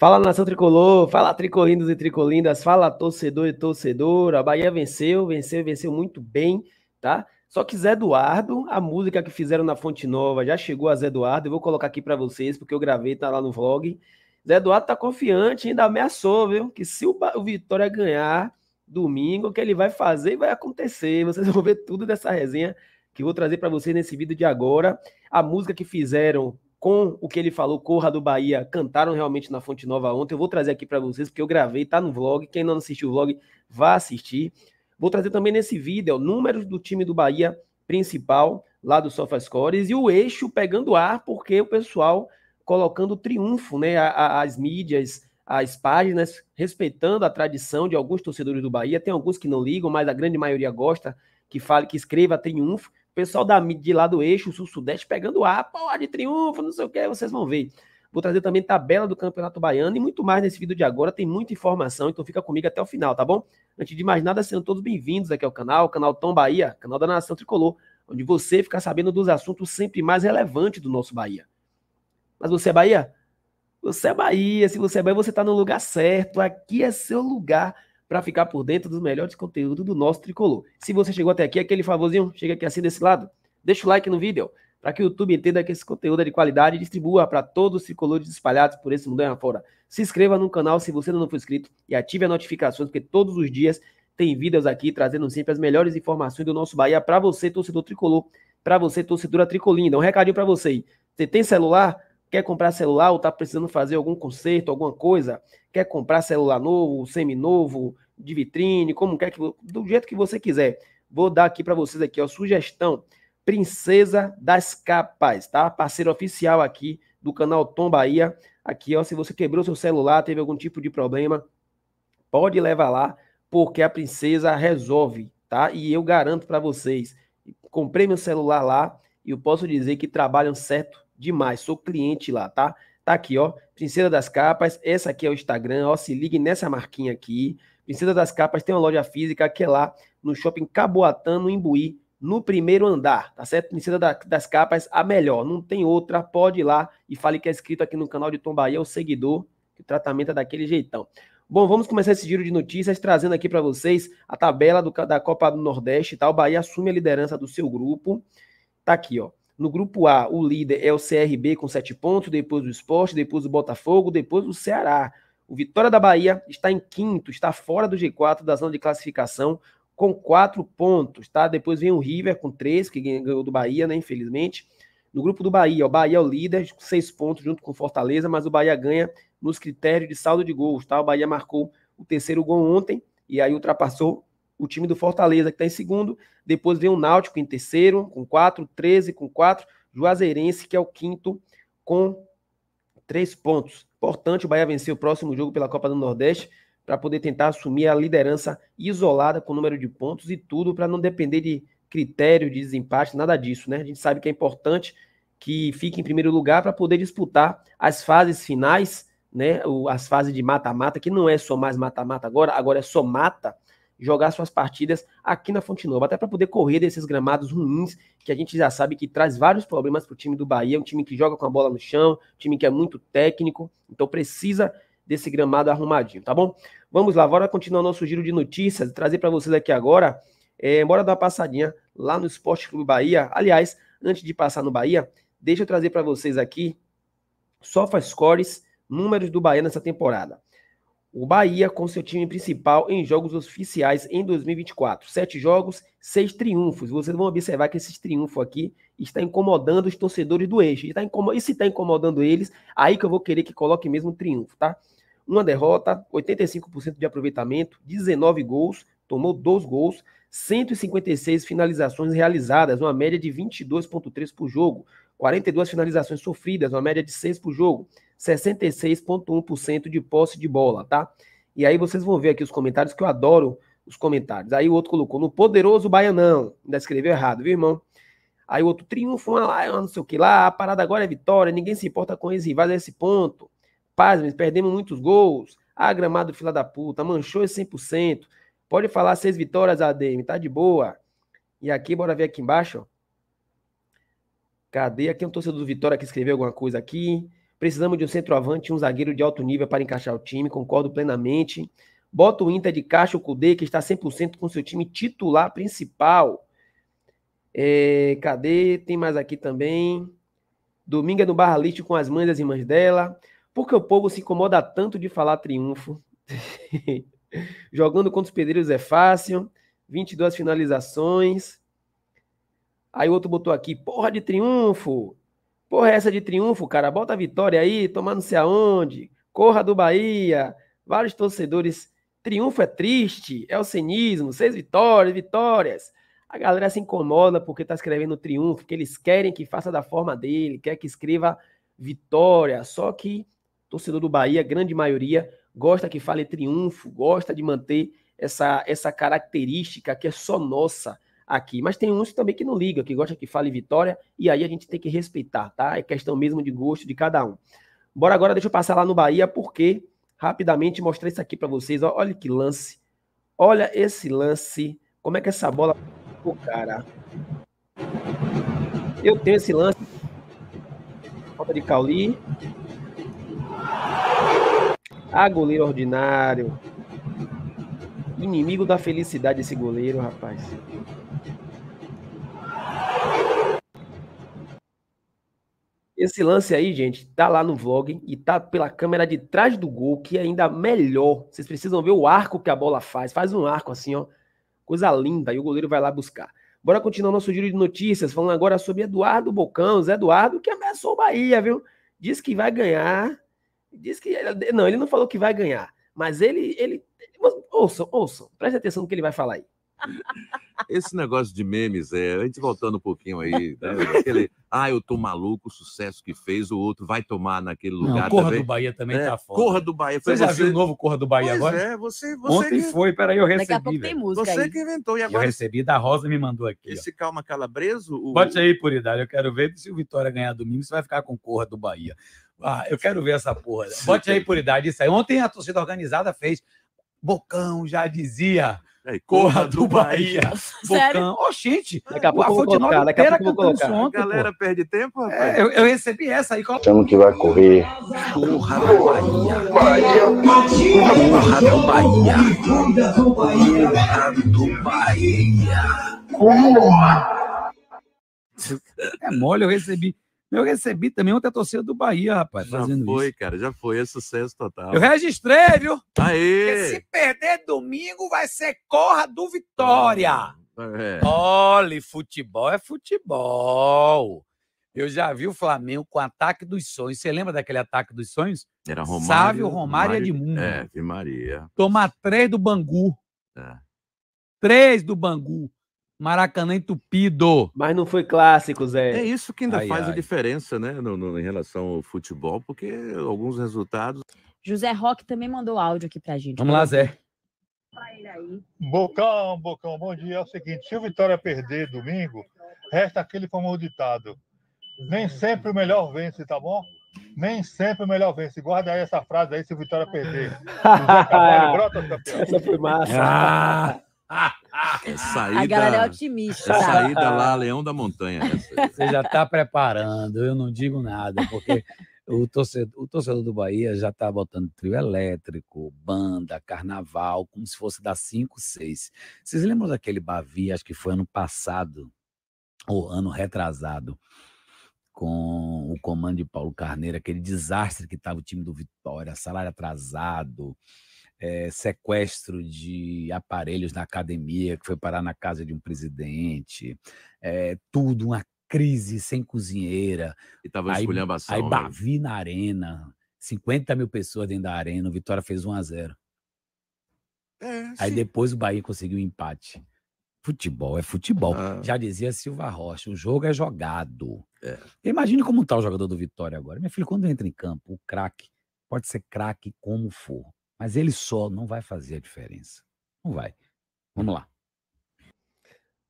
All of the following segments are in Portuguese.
Fala nação tricolor, fala tricolindos e tricolindas, fala torcedor e torcedora. A Bahia venceu, venceu, venceu muito bem, tá? Só que Zé Eduardo, a música que fizeram na Fonte Nova já chegou a Zé Eduardo. Eu vou colocar aqui para vocês porque eu gravei, tá lá no vlog. Zé Eduardo tá confiante, ainda ameaçou, viu? Que se o, Vitória ganhar domingo, o que ele vai fazer vai acontecer. Vocês vão ver tudo dessa resenha que eu vou trazer para vocês nesse vídeo de agora. A música que fizeram com o que ele falou, Corra do Bahia, cantaram realmente na Fonte Nova ontem. Eu vou trazer aqui para vocês, porque eu gravei, tá no vlog. Quem não assistiu o vlog, vá assistir. Vou trazer também nesse vídeo números do time do Bahia principal, lá do SofaScores, e o eixo pegando ar, porque o pessoal colocando triunfo, né? As mídias, as páginas, respeitando a tradição de alguns torcedores do Bahia. Tem alguns que não ligam, mas a grande maioria gosta que fale, que escreva triunfo pessoal da, de lá do eixo, sul-sudeste, pegando ar, porra de triunfo, não sei o que, vocês vão ver. Vou trazer também tabela do Campeonato Baiano e muito mais nesse vídeo de agora. Tem muita informação, então fica comigo até o final, tá bom? Antes de mais nada, sejam todos bem-vindos aqui ao canal, canal Tom Bahia, canal da Nação Tricolor, onde você fica sabendo dos assuntos sempre mais relevantes do nosso Bahia. Mas você é Bahia? Você é Bahia. Se você é Bahia, você está no lugar certo. Aqui é seu lugar para ficar por dentro dos melhores conteúdos do nosso tricolor. Se você chegou até aqui, aquele favorzinho, chega aqui assim desse lado, deixa o like no vídeo, para que o YouTube entenda que esse conteúdo é de qualidade e distribua para todos os tricolores espalhados por esse mundo fora. Se inscreva no canal se você ainda não for inscrito e ative as notificações, porque todos os dias tem vídeos aqui trazendo sempre as melhores informações do nosso Bahia para você, torcedor tricolor, para você, torcedora tricolinda. Um recadinho para você. Você tem celular? Quer comprar celular ou está precisando fazer algum conserto, alguma coisa? Quer comprar celular novo, semi-novo, de vitrine, como quer que do jeito que você quiser. Vou dar aqui para vocês aqui, ó, sugestão Princesa das Capas, tá? Parceiro oficial aqui do canal Tom Bahia. Aqui, ó, se você quebrou seu celular, teve algum tipo de problema, pode levar lá, porque a princesa resolve, tá? E eu garanto para vocês, comprei meu celular lá e eu posso dizer que trabalham certo demais. Sou cliente lá, tá? Tá aqui, ó. Princesa das Capas. Essa aqui é o Instagram, ó. Se ligue nessa marquinha aqui. Princesa das Capas tem uma loja física que é lá no shopping Caboatã, no Imbuí, no primeiro andar, tá certo? Princesa das Capas, a melhor. Não tem outra. Pode ir lá e fale que é inscrito aqui no canal de Tom Bahia, o seguidor. Que o tratamento é daquele jeitão. Bom, vamos começar esse giro de notícias trazendo aqui para vocês a tabela do, da Copa do Nordeste, tá? O Bahia assume a liderança do seu grupo. Tá aqui, ó. No grupo A, o líder é o CRB com sete pontos, depois o Esporte, depois o Botafogo, depois o Ceará. O Vitória da Bahia está em quinto, está fora do G4 da zona de classificação, com quatro pontos, tá? Depois vem o River com três, que ganhou do Bahia, né? Infelizmente. No grupo do Bahia, o Bahia é o líder, com seis pontos junto com Fortaleza, mas o Bahia ganha nos critérios de saldo de gols, tá? O Bahia marcou o terceiro gol ontem e aí ultrapassou o time do Fortaleza, que está em segundo. Depois vem o Náutico em terceiro, com quatro 13 com quatro Juazeirense, que é o quinto, com três pontos. Importante o Bahia vencer o próximo jogo pela Copa do Nordeste para poder tentar assumir a liderança isolada com o número de pontos e tudo, para não depender de critério de desempate, nada disso, né? A gente sabe que é importante que fique em primeiro lugar para poder disputar as fases finais, né? As fases de mata-mata, que não é só mais mata-mata agora, agora é só mata jogar suas partidas aqui na Fonte Nova, até para poder correr desses gramados ruins, que a gente já sabe que traz vários problemas para o time do Bahia, um time que joga com a bola no chão, um time que é muito técnico, então precisa desse gramado arrumadinho, tá bom? Vamos lá, bora continuar nosso giro de notícias, trazer para vocês aqui agora, é, bora dar uma passadinha lá no Esporte Clube Bahia, aliás, antes de passar no Bahia, deixa eu trazer para vocês aqui, só scores, números do Bahia nessa temporada o Bahia com seu time principal em jogos oficiais em 2024. Sete jogos, seis triunfos. Vocês vão observar que esse triunfo aqui está incomodando os torcedores do eixo. E, tá incom... e se está incomodando eles, aí que eu vou querer que coloque mesmo triunfo, tá? Uma derrota, 85% de aproveitamento, 19 gols, tomou dois gols, 156 finalizações realizadas, uma média de 22,3 por jogo, 42 finalizações sofridas, uma média de 6 por jogo. 66,1% de posse de bola, tá? E aí vocês vão ver aqui os comentários, que eu adoro os comentários. Aí o outro colocou no poderoso Baianão. Ainda escreveu errado, viu, irmão? Aí o outro triunfo, uma lá, não sei o que lá. A parada agora é vitória. Ninguém se importa com esses rivais nesse é ponto. Pasmes, perdemos muitos gols. Ah, gramado fila da puta. Manchou esse 100%. Pode falar seis vitórias, ADM. Tá de boa. E aqui, bora ver aqui embaixo. Cadê? Aqui é um torcedor do Vitória que escreveu alguma coisa aqui. Precisamos de um centroavante e um zagueiro de alto nível para encaixar o time, concordo plenamente. Bota o Inter de caixa, o Kudê, que está 100% com seu time titular principal. É, cadê? Tem mais aqui também. Dominga é no Barra com as mães as irmãs dela. Por que o povo se incomoda tanto de falar triunfo? Jogando contra os pedreiros é fácil. 22 finalizações. Aí o outro botou aqui, porra de triunfo. Porra, essa de triunfo, cara. Bota a vitória aí, tomando-se aonde. Corra do Bahia. Vários torcedores. Triunfo é triste, é o cinismo. Seis vitórias, vitórias. A galera se incomoda porque tá escrevendo triunfo, que eles querem que faça da forma dele, quer que escreva vitória. Só que torcedor do Bahia, grande maioria, gosta que fale triunfo, gosta de manter essa, essa característica que é só nossa aqui. Mas tem uns também que não liga, que gosta que fale vitória, e aí a gente tem que respeitar, tá? É questão mesmo de gosto de cada um. Bora agora, deixa eu passar lá no Bahia, porque rapidamente mostrar isso aqui para vocês. Olha que lance. Olha esse lance. Como é que essa bola. O cara. Eu tenho esse lance. Falta de Cauli. Ah, goleiro ordinário. Inimigo da felicidade esse goleiro, rapaz. Esse lance aí, gente, tá lá no vlog e tá pela câmera de trás do gol, que é ainda melhor. Vocês precisam ver o arco que a bola faz. Faz um arco assim, ó. Coisa linda. E o goleiro vai lá buscar. Bora continuar nosso giro de notícias, falando agora sobre Eduardo Bocão, Zé Eduardo, que ameaçou o Bahia, viu? Diz que vai ganhar. Diz que. Não, ele não falou que vai ganhar. Mas ele. ele... Ouçam, ouçam. preste atenção no que ele vai falar aí. Esse negócio de memes, é, a gente voltando um pouquinho aí, né? Aquele, ah, eu tô maluco, o sucesso que fez, o outro vai tomar naquele lugar. Não, Corra também. do Bahia também é, tá foda. Corra do Bahia. Você, você já viu o novo Corra do Bahia pois agora? É, você, você Ontem que... foi, peraí, eu recebi. Daqui a pouco tem música. Você aí. que inventou. E agora... Eu recebi da Rosa me mandou aqui. Esse ó. Calma Calabreso. O... Bote aí, Puridade, eu quero ver se o Vitória ganhar domingo, você vai ficar com Corra do Bahia. Ah, eu quero ver essa porra. Bote aí, Puridade, isso aí. Ontem a torcida organizada fez. Bocão já dizia. Aí, é, Corra do, do Bahia. Vulcão. Ô, oh, gente, daqui a pouco a vou colocar, a galera pô. perde tempo, É, eu, eu, recebi essa aí. Chama que vai correr. Corra do Bahia. Bahia. Corra do Bahia. Corra do Bahia. Corra do Bahia. Corra. É mole, eu recebi. Eu recebi também ontem a torcida do Bahia, rapaz. Já foi, isso. cara, já foi. É sucesso total. Eu registrei, viu? Aê! Porque se perder domingo, vai ser corra do Vitória. Ah, é. Olha, futebol é futebol. Eu já vi o Flamengo com ataque dos sonhos. Você lembra daquele ataque dos sonhos? Era Romário. Sávio, Romário, e Edmundo. É, que Maria. Tomar três do Bangu. É. Três do Bangu. Maracanã entupido. Mas não foi clássico, Zé. É isso que ainda ai, faz ai. a diferença, né, no, no, em relação ao futebol, porque alguns resultados. José Roque também mandou áudio aqui pra gente. Vamos lá, Zé. Bocão, Bocão, bom dia. É o seguinte: se o Vitória perder domingo, resta aquele famoso ditado. Nem sempre o melhor vence, tá bom? Nem sempre o melhor vence. Guarda aí essa frase aí se o Vitória perder. Essa foi massa. Ah! É saída, a galera é otimista. É saída lá, Leão da Montanha. Né? Você já está preparando, eu não digo nada, porque o torcedor, o torcedor do Bahia já está botando trio elétrico, banda, carnaval, como se fosse da 5, 6. Vocês lembram daquele Bavi, acho que foi ano passado, ou ano retrasado, com o comando de Paulo Carneiro, aquele desastre que estava o time do Vitória, salário atrasado, é, sequestro de aparelhos na academia, que foi parar na casa de um presidente, é, tudo, uma crise sem cozinheira. E tava aí, esculhambação. Aí né? Bavi na arena, 50 mil pessoas dentro da arena, o Vitória fez 1 a 0 é, Aí depois o Bahia conseguiu um empate. Futebol é futebol. Ah. Já dizia Silva Rocha, o jogo é jogado. É. Imagine como tá o jogador do Vitória agora. Meu filho, quando entra em campo, o craque, pode ser craque como for. Mas ele só não vai fazer a diferença. Não vai. Vamos lá.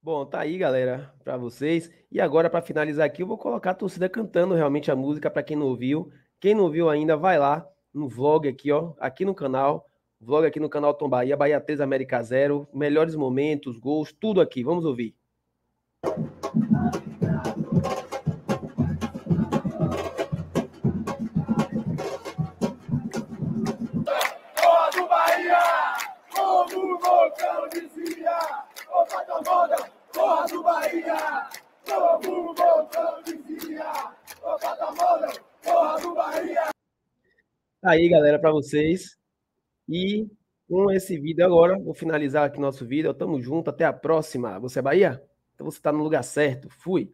Bom, tá aí, galera, para vocês. E agora, para finalizar aqui, eu vou colocar a torcida cantando realmente a música para quem não ouviu. Quem não viu ainda, vai lá no vlog aqui, ó, aqui no canal. Vlog aqui no canal Tom Bahia, Bahia 3 América Zero. Melhores momentos, gols, tudo aqui. Vamos ouvir. aí, galera, para vocês. E com esse vídeo agora, vou finalizar aqui nosso vídeo. Tamo junto, até a próxima. Você é Bahia? Então você está no lugar certo. Fui.